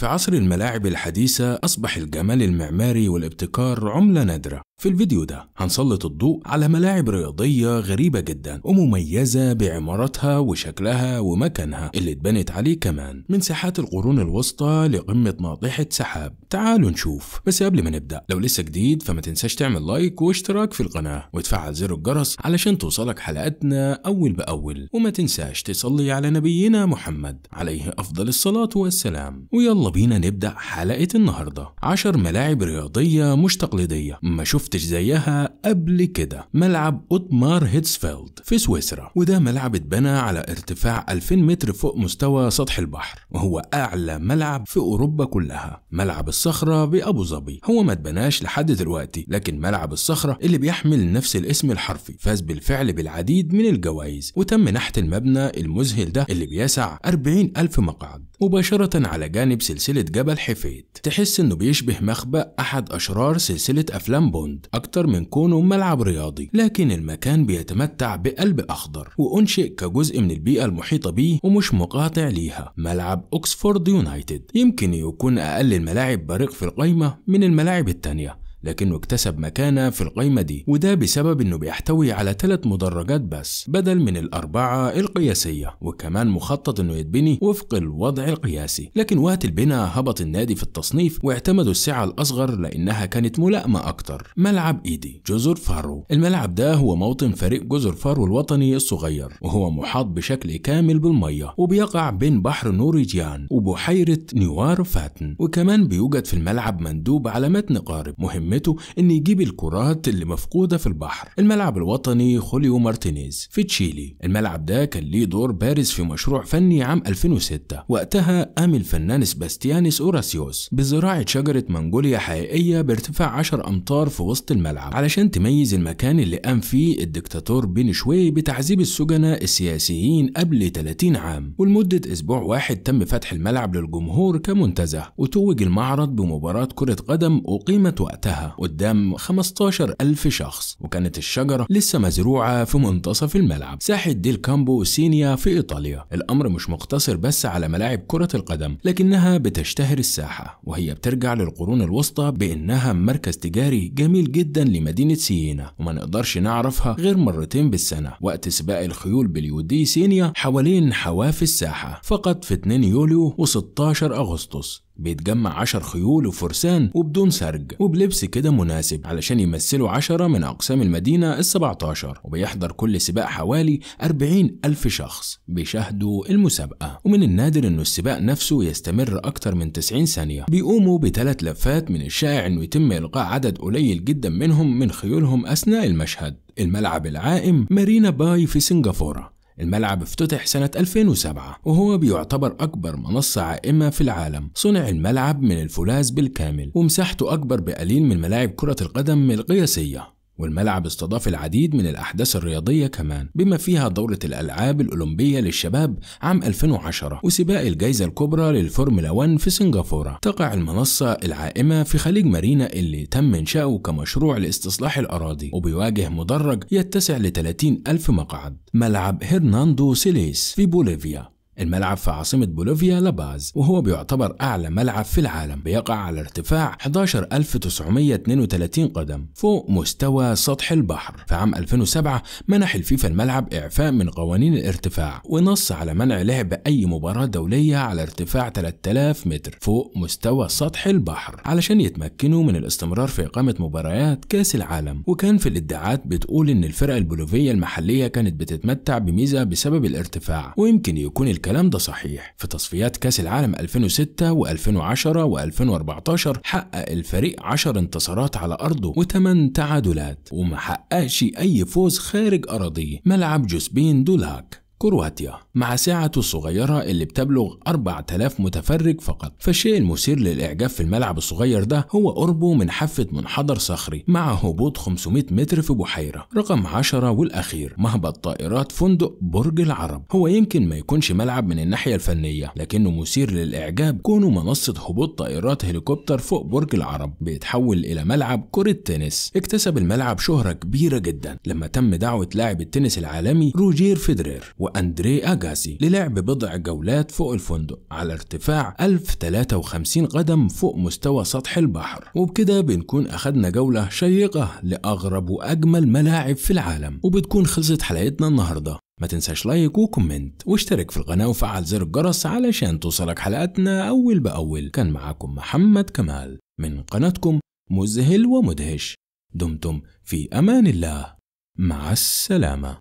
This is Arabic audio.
في عصر الملاعب الحديثة أصبح الجمال المعماري والابتكار عملة نادرة في الفيديو ده هنسلط الضوء على ملاعب رياضية غريبة جدا ومميزة بعماراتها وشكلها ومكانها اللي اتبنت عليه كمان من ساحات القرون الوسطى لقمة ناطحة سحاب تعالوا نشوف بس قبل ما نبدأ لو لسه جديد فما تنساش تعمل لايك واشتراك في القناة وتفعل زر الجرس علشان توصلك حلقاتنا أول بأول وما تنساش تصلي على نبينا محمد عليه أفضل الصلاة والسلام ويلا بينا نبدأ حلقة النهاردة 10 ملاعب رياضية مش تقليدية ما شفت شفتش زيها قبل كده ملعب أوتمار هيتسفيلد في سويسرا وده ملعب اتبنى على ارتفاع 2000 متر فوق مستوى سطح البحر وهو أعلى ملعب في أوروبا كلها ملعب الصخرة بأبو ظبي هو ما اتبناش لحد دلوقتي لكن ملعب الصخرة اللي بيحمل نفس الاسم الحرفي فاز بالفعل بالعديد من الجوائز وتم نحت المبنى المذهل ده اللي بيسع 40 ألف مقعد مباشرة على جانب سلسلة جبل حفيد تحس انه بيشبه مخبأ احد اشرار سلسلة افلام بوند اكتر من كونه ملعب رياضي لكن المكان بيتمتع بقلب اخضر وانشئ كجزء من البيئة المحيطة بيه ومش مقاطع ليها ملعب اوكسفورد يونايتد يمكن يكون اقل الملاعب بريق في القايمة من الملاعب التانية لكنه اكتسب مكانة في القائمة دي وده بسبب انه بيحتوي على ثلاث مدرجات بس بدل من الأربعة القياسية وكمان مخطط انه يتبني وفق الوضع القياسي لكن وقت البناء هبط النادي في التصنيف واعتمدوا السعة الأصغر لأنها كانت ملائمة أكتر ملعب إيدي جزر فارو الملعب ده هو موطن فريق جزر فارو الوطني الصغير وهو محاط بشكل كامل بالمية وبيقع بين بحر نوريجيان وبحيرة نيوار فاتن وكمان بيوجد في الملعب مندوب علامات نقارب مهم مهمته إنه يجيب الكرات اللي مفقودة في البحر الملعب الوطني خوليو مارتينيز في تشيلي الملعب ده كان ليه دور بارز في مشروع فني عام 2006 وقتها قام الفنان سباستيانيس أوراسيوس بزراعة شجرة منجوليا حقيقية بارتفاع 10 أمتار في وسط الملعب علشان تميز المكان اللي قام فيه الدكتاتور بينشوي بتعذيب السجناء السياسيين قبل 30 عام ولمدة أسبوع واحد تم فتح الملعب للجمهور كمنتزه وتوج المعرض بمباراة كرة قدم أقيمت وقتها وقتها قدام 15 ألف شخص وكانت الشجرة لسه مزروعة في منتصف الملعب ساحة ديل كامبو سينيا في إيطاليا الأمر مش مقتصر بس على ملاعب كرة القدم لكنها بتشتهر الساحة وهي بترجع للقرون الوسطى بأنها مركز تجاري جميل جدا لمدينة سيينا وما نقدرش نعرفها غير مرتين بالسنة وقت سباق الخيول باليودي سينيا حوالين حواف الساحة فقط في 2 يوليو و16 أغسطس بيتجمع عشر خيول وفرسان وبدون سرج وبلبس كده مناسب علشان يمثلوا عشرة من أقسام المدينة السبعتاشر وبيحضر كل سباق حوالي أربعين ألف شخص بيشاهدوا المسابقة ومن النادر إنه السباق نفسه يستمر أكتر من 90 ثانية بيقوموا بثلاث لفات من الشائع إنه يتم إلقاء عدد قليل جدا منهم من خيولهم أثناء المشهد الملعب العائم مارينا باي في سنغافورة الملعب افتتح سنة 2007 وهو بيعتبر أكبر منصة عائمة في العالم صنع الملعب من الفولاذ بالكامل ومساحته أكبر بقليل من ملاعب كرة القدم القياسية والملعب استضاف العديد من الأحداث الرياضية كمان بما فيها دورة الألعاب الأولمبية للشباب عام 2010 وسباق الجائزة الكبرى للفورمولا 1 في سنغافورة تقع المنصة العائمة في خليج مارينا اللي تم إنشاؤه كمشروع لاستصلاح الأراضي وبيواجه مدرج يتسع ل 30 ألف مقعد ملعب هرناندو سيليس في بوليفيا الملعب في عاصمة بوليفيا لاباز وهو بيعتبر أعلى ملعب في العالم بيقع على ارتفاع 11932 قدم فوق مستوى سطح البحر في عام 2007 منح الفيفا الملعب إعفاء من قوانين الارتفاع ونص على منع لعب أي مباراة دولية على ارتفاع 3000 متر فوق مستوى سطح البحر علشان يتمكنوا من الاستمرار في إقامة مباريات كأس العالم وكان في الادعاءات بتقول إن الفرق البوليفية المحلية كانت بتتمتع بميزة بسبب الارتفاع ويمكن يكون الكلام الكلام ده صحيح في تصفيات كاس العالم 2006 و2010 و2014 حقق الفريق 10 انتصارات على أرضه و8 تعادلات ومحققش أي فوز خارج أراضيه ملعب جوسبين دولاك كرواتيا مع ساعته الصغيرة اللي بتبلغ 4000 متفرج فقط فالشيء المثير للإعجاب في الملعب الصغير ده هو قربه من حافة منحدر صخري مع هبوط 500 متر في بحيرة رقم 10 والأخير مهبط طائرات فندق برج العرب هو يمكن ما يكونش ملعب من الناحية الفنية لكنه مثير للإعجاب كونه منصة هبوط طائرات هليكوبتر فوق برج العرب بيتحول إلى ملعب كرة تنس اكتسب الملعب شهرة كبيرة جدا لما تم دعوة لاعب التنس العالمي روجير فيدرير وأندري أجاسي للعب بضع جولات فوق الفندق على ارتفاع 1053 قدم فوق مستوى سطح البحر وبكده بنكون اخذنا جولة شيقة لأغرب وأجمل ملاعب في العالم وبتكون خلصت حلقتنا النهاردة ما تنساش لايك وكومنت واشترك في القناة وفعل زر الجرس علشان توصلك حلقاتنا أول بأول كان معاكم محمد كمال من قناتكم مذهل ومدهش دمتم في أمان الله مع السلامة